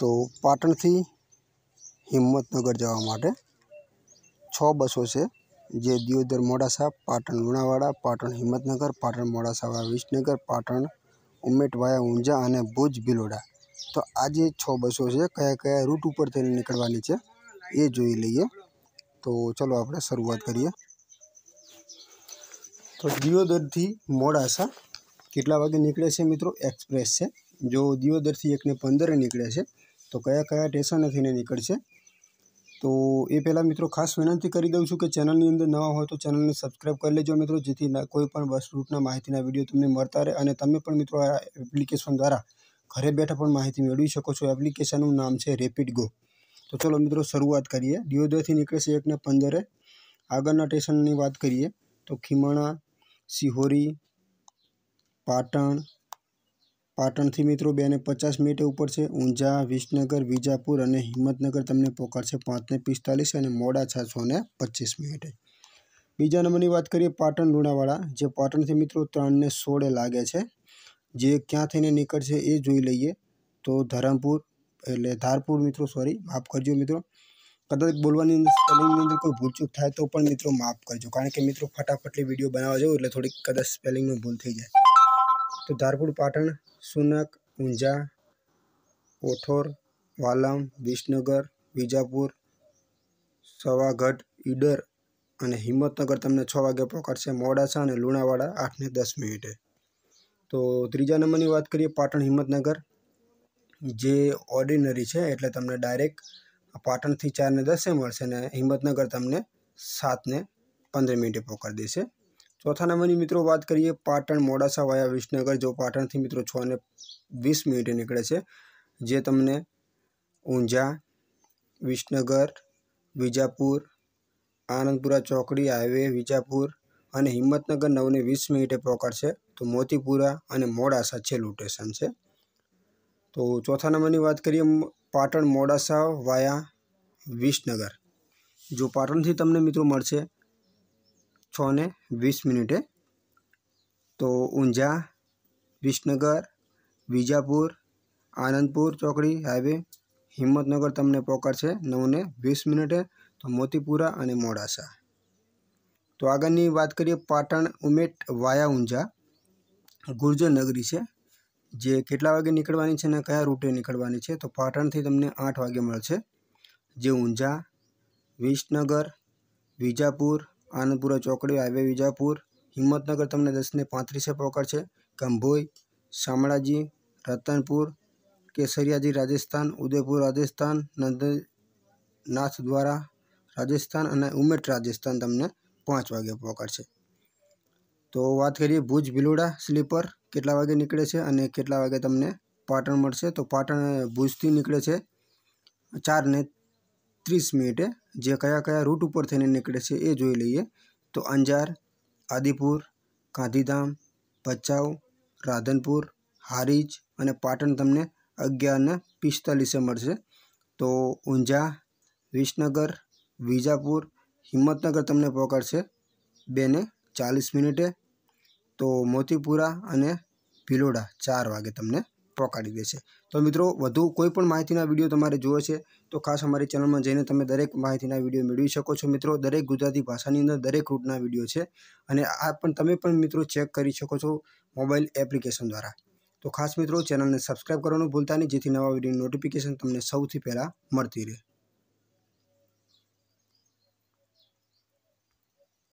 तो पाटन થી હિંમતનગર જવા માટે 6200 છે જે દિયોદર મોડાસા પાટણ બનાવાડા પાટણ હિંમતનગર પાટણ મોડાસાવા વિષ્નગર પાટણ ઉम्मेટવાયા ઉંજા અને ભૂજ બિલોડા તો આ જે 6200 છે કયા કયા રૂટ ઉપરથી નીકળવાની છે એ જોઈ લઈએ તો ચલો આપણે શરૂઆત કરીએ તો દિયોદર થી મોડાસા કેટલા વાગે નીકળે છે મિત્રો એક્સપ્રેસ છે જો દિયોદર થી 1:15 નીકળે છે તો કયા કયા સ્ટેશનેથી ને નીકળશે તો એ પહેલાં મિત્રો ખાસ વિનંતી કરી દઉં છું કે ચેનલની અંદર નવા હોય તો ચેનલને સબસ્ક્રાઈબ કરી લેજો મિત્રો જેથી કોઈ પણ બસ રૂટના માહિતીના વિડીયો તમને મળતા રહે અને તમે પણ મિત્રો આ એપ્લિકેશન દ્વારા ઘરે બેઠા પણ માહિતી મેળવી શકો છો એપ્લિકેશનનું નામ છે રેપિડ ગો તો ચલો મિત્રો શરૂઆત કરીએ દિયોદરથી નીકળશે એકને પંદરે આગળના સ્ટેશનની વાત કરીએ તો ખીમાણા સિહોરી પાટણ પાટણથી મિત્રો બે ને પચાસ મિનિટે ઉપર છે ઊંઝા વિસનગર વિજાપુર અને હિંમતનગર તમને પોકારશે પાંચને પિસ્તાલીસ અને મોડાછા છ ને પચીસ મિનિટે બીજા નંબરની વાત કરીએ પાટણ લુણાવાડા જે પાટણથી મિત્રો ત્રણને સોળે લાગે છે જે ક્યાં થઈને નીકળશે એ જોઈ લઈએ તો ધરમપુર એટલે ધારપુર મિત્રો સોરી માફ કરજો મિત્રો કદાચ બોલવાની અંદર સ્પેલિંગની અંદર કોઈ ભૂલચૂક થાય તો પણ મિત્રો માફ કરજો કારણ કે મિત્રો ફટાફટલી વિડીયો બનાવવા જવું એટલે થોડીક કદાચ સ્પેલિંગમાં ભૂલ થઈ જાય તો ધારપુર પાટણ સુનક ઊંઝા ઓઠોર વાલમ વિસનગર વિજાપુર સવાગઢ ઈડર અને હિંમતનગર તમને છ વાગે પકડશે મોડાસા અને લુણાવાડા આઠને દસ મિનિટે તો ત્રીજા નંબરની વાત કરીએ પાટણ હિંમતનગર જે ઓર્ડિનરી છે એટલે તમને ડાયરેક્ટ પાટણથી ચારને દસે મળશે અને હિંમતનગર તમને સાતને પંદર મિનિટે પકડી દેશે ચોથા નંબરની મિત્રો વાત કરીએ પાટણ મોડાસા વાયા વિસનગર જો પાટણથી મિત્રો છ ને વીસ મિનિટે નીકળે છે જે તમને ઊંઝા વિસનગર વિજાપુર આનંદપુરા ચોકડી હાઈવે વિજાપુર અને હિંમતનગર નવને વીસ મિનિટે પહોંચાડશે તો મોતીપુરા અને મોડાસા છેલ્લું સ્ટેશન છે તો ચોથા નંબરની વાત કરીએ પાટણ મોડાસા વાયા વિસનગર જો પાટણથી તમને મિત્રો મળશે છને વીસ મિનિટે તો ઊંઝા વિસનગર વિજાપુર આનંદપુર ચોકડી હાઈવે હિંમતનગર તમને પહોંચાડશે નવને વીસ મિનિટે તો મોતીપુરા અને મોડાસા તો આગળની વાત કરીએ પાટણ ઉમેટ વાયા ઊંઝા ગુર્જર છે જે કેટલા વાગે નીકળવાની છે અને કયા રૂટે નીકળવાની છે તો પાટણથી તમને આઠ વાગે મળશે જે ઊંઝા વિસનગર વિજાપુર આનંદપુરા ચોકડી હાઈવે વિજાપુર હિંમતનગર તમને દસને પાંત્રીસે પોકડ છે ગંભોઈ શામળાજી રતનપુર કેસરિયાજી રાજસ્થાન ઉદયપુર રાજસ્થાન નંદનાથ દ્વારા રાજસ્થાન અને ઉમેટ રાજસ્થાન તમને પાંચ વાગે છે તો વાત કરીએ ભુજ ભીલોડા સ્લીપર કેટલા વાગે નીકળે છે અને કેટલા વાગે તમને પાટણ મળશે તો પાટણ ભુજથી નીકળે છે ચારને ત્રીસ મિનિટે જે કયા કયા રૂટ ઉપર થઈને નીકળે છે એ જોઈ લઈએ તો અંજાર આદિપુર ગાંધીધામ ભચાઉ રાધનપુર હારીજ અને પાટણ તમને અગિયારને પિસ્તાલીસે મળશે તો ઊંઝા વિસનગર વિજાપુર હિંમતનગર તમને બે ને ચાલીસ મિનિટે તો મોતીપુરા અને ભિલોડા ચાર વાગે તમને પહોંચાડી દેશે તો મિત્રો વધુ કોઈ પણ માહિતીના વિડીયો તમારે જોવે છે તો ખાસ અમારી ચેનલમાં જઈને તમે દરેક માહિતીના વિડીયો મેળવી શકો છો મિત્રો દરેક ગુજરાતી ભાષાની અંદર દરેક રૂટના વિડીયો છે અને આ પણ તમે પણ મિત્રો ચેક કરી શકો છો મોબાઈલ એપ્લિકેશન દ્વારા તો ખાસ મિત્રો ચેનલને સબસ્ક્રાઈબ કરવાનું ભૂલતા નહીં જેથી નવા વિડીયો નોટિફિકેશન તમને સૌથી પહેલાં મળતી રહે